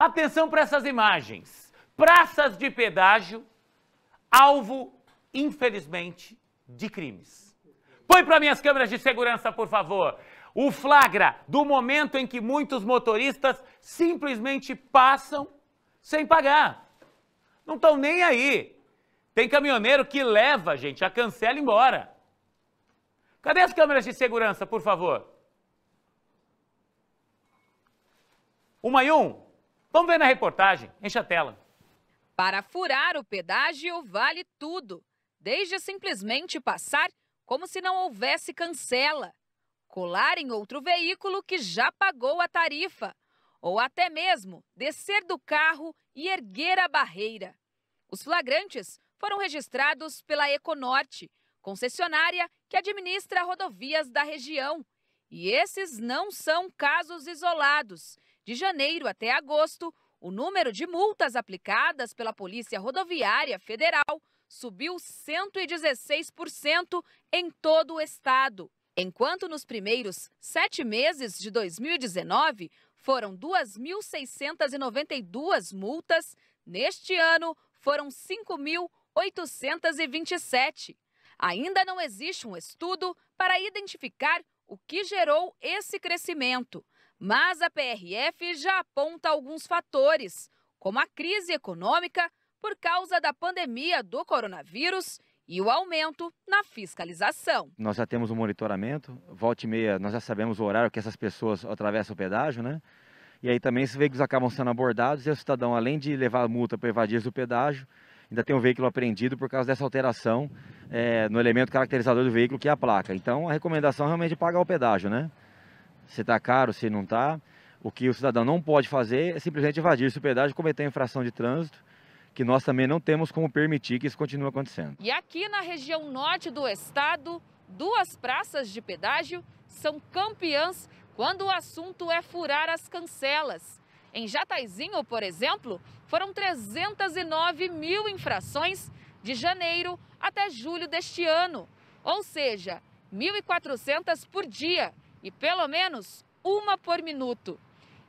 Atenção para essas imagens. Praças de pedágio, alvo, infelizmente, de crimes. Põe para mim as câmeras de segurança, por favor. O flagra do momento em que muitos motoristas simplesmente passam sem pagar. Não estão nem aí. Tem caminhoneiro que leva, gente, a cancela embora. Cadê as câmeras de segurança, por favor? Uma e um. Vamos ver na reportagem. Enche a tela. Para furar o pedágio, vale tudo. Desde simplesmente passar como se não houvesse cancela, colar em outro veículo que já pagou a tarifa, ou até mesmo descer do carro e erguer a barreira. Os flagrantes foram registrados pela Econorte, concessionária que administra rodovias da região. E esses não são casos isolados. De janeiro até agosto, o número de multas aplicadas pela Polícia Rodoviária Federal subiu 116% em todo o estado, enquanto nos primeiros sete meses de 2019 foram 2.692 multas, neste ano foram 5.827. Ainda não existe um estudo para identificar o que gerou esse crescimento. Mas a PRF já aponta alguns fatores, como a crise econômica por causa da pandemia do coronavírus e o aumento na fiscalização. Nós já temos um monitoramento, volta e meia, nós já sabemos o horário que essas pessoas atravessam o pedágio, né? E aí também esses veículos acabam sendo abordados e o cidadão, além de levar multa por evadir o pedágio, ainda tem um veículo apreendido por causa dessa alteração é, no elemento caracterizador do veículo, que é a placa. Então, a recomendação é realmente é pagar o pedágio, né? se está caro, se não está. O que o cidadão não pode fazer é simplesmente evadir o pedágio, e cometer infração de trânsito, que nós também não temos como permitir que isso continue acontecendo. E aqui na região norte do estado, duas praças de pedágio são campeãs quando o assunto é furar as cancelas. Em Jataizinho, por exemplo, foram 309 mil infrações de janeiro até julho deste ano, ou seja, 1.400 por dia e pelo menos uma por minuto.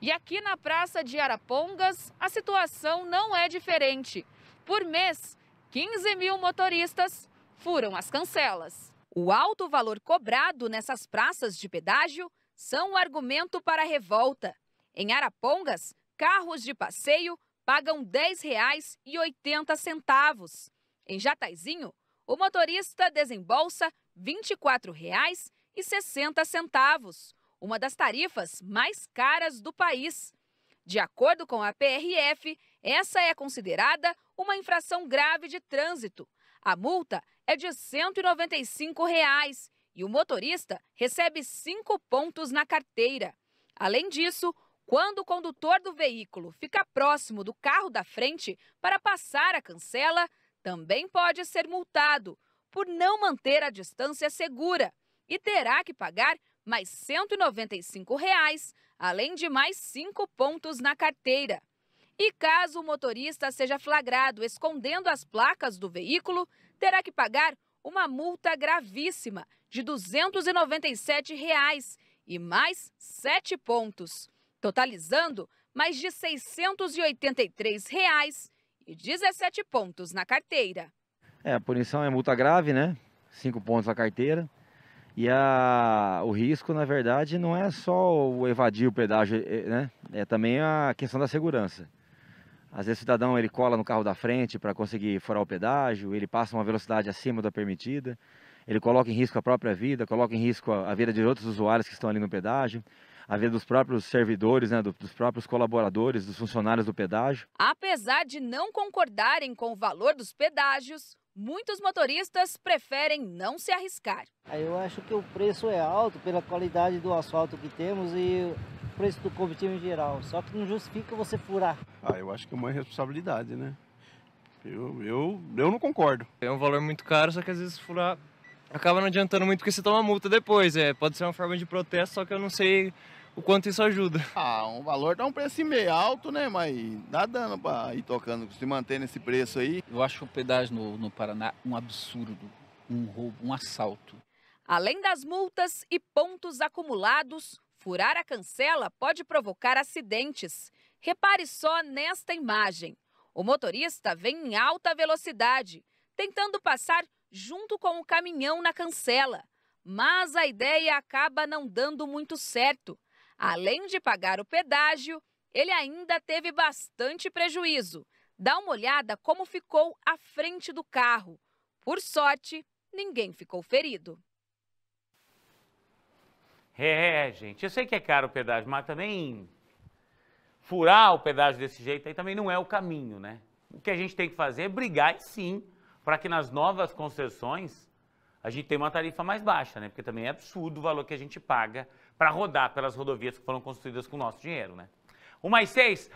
E aqui na Praça de Arapongas, a situação não é diferente. Por mês, 15 mil motoristas furam as cancelas. O alto valor cobrado nessas praças de pedágio são um argumento para a revolta. Em Arapongas, carros de passeio pagam R$ 10,80. Em Jataizinho, o motorista desembolsa R$ 24,00 e centavos, uma das tarifas mais caras do país. De acordo com a PRF, essa é considerada uma infração grave de trânsito. A multa é de R$ 195 reais, e o motorista recebe cinco pontos na carteira. Além disso, quando o condutor do veículo fica próximo do carro da frente para passar a cancela, também pode ser multado por não manter a distância segura e terá que pagar mais R$ 195, reais, além de mais cinco pontos na carteira. E caso o motorista seja flagrado escondendo as placas do veículo, terá que pagar uma multa gravíssima de R$ 297 reais e mais sete pontos, totalizando mais de R$ 683 reais e 17 pontos na carteira. É, a punição é multa grave, né? Cinco pontos na carteira. E a, o risco, na verdade, não é só o evadir o pedágio, é, né? É também a questão da segurança. Às vezes o cidadão ele cola no carro da frente para conseguir furar o pedágio, ele passa uma velocidade acima da permitida, ele coloca em risco a própria vida, coloca em risco a, a vida de outros usuários que estão ali no pedágio a vida dos próprios servidores, né, dos próprios colaboradores, dos funcionários do pedágio. Apesar de não concordarem com o valor dos pedágios, muitos motoristas preferem não se arriscar. Eu acho que o preço é alto pela qualidade do asfalto que temos e o preço do combustível em geral, só que não justifica você furar. Ah, eu acho que é uma responsabilidade, né? Eu, eu, eu não concordo. É um valor muito caro, só que às vezes furar acaba não adiantando muito porque você toma multa depois. É, pode ser uma forma de protesto, só que eu não sei o quanto isso ajuda. Ah, um valor dá um preço meio alto, né? Mas dá dano para ir tocando, se manter nesse preço aí. Eu acho o pedágio no, no Paraná é um absurdo, um roubo, um assalto. Além das multas e pontos acumulados, furar a cancela pode provocar acidentes. Repare só nesta imagem. O motorista vem em alta velocidade, tentando passar junto com o caminhão na cancela. Mas a ideia acaba não dando muito certo. Além de pagar o pedágio, ele ainda teve bastante prejuízo. Dá uma olhada como ficou a frente do carro. Por sorte, ninguém ficou ferido. É, é, é, gente, eu sei que é caro o pedágio, mas também furar o pedágio desse jeito aí também não é o caminho, né? O que a gente tem que fazer é brigar, sim, para que nas novas concessões a gente tenha uma tarifa mais baixa, né? Porque também é absurdo o valor que a gente paga para rodar pelas rodovias que foram construídas com o nosso dinheiro, né? O mais seis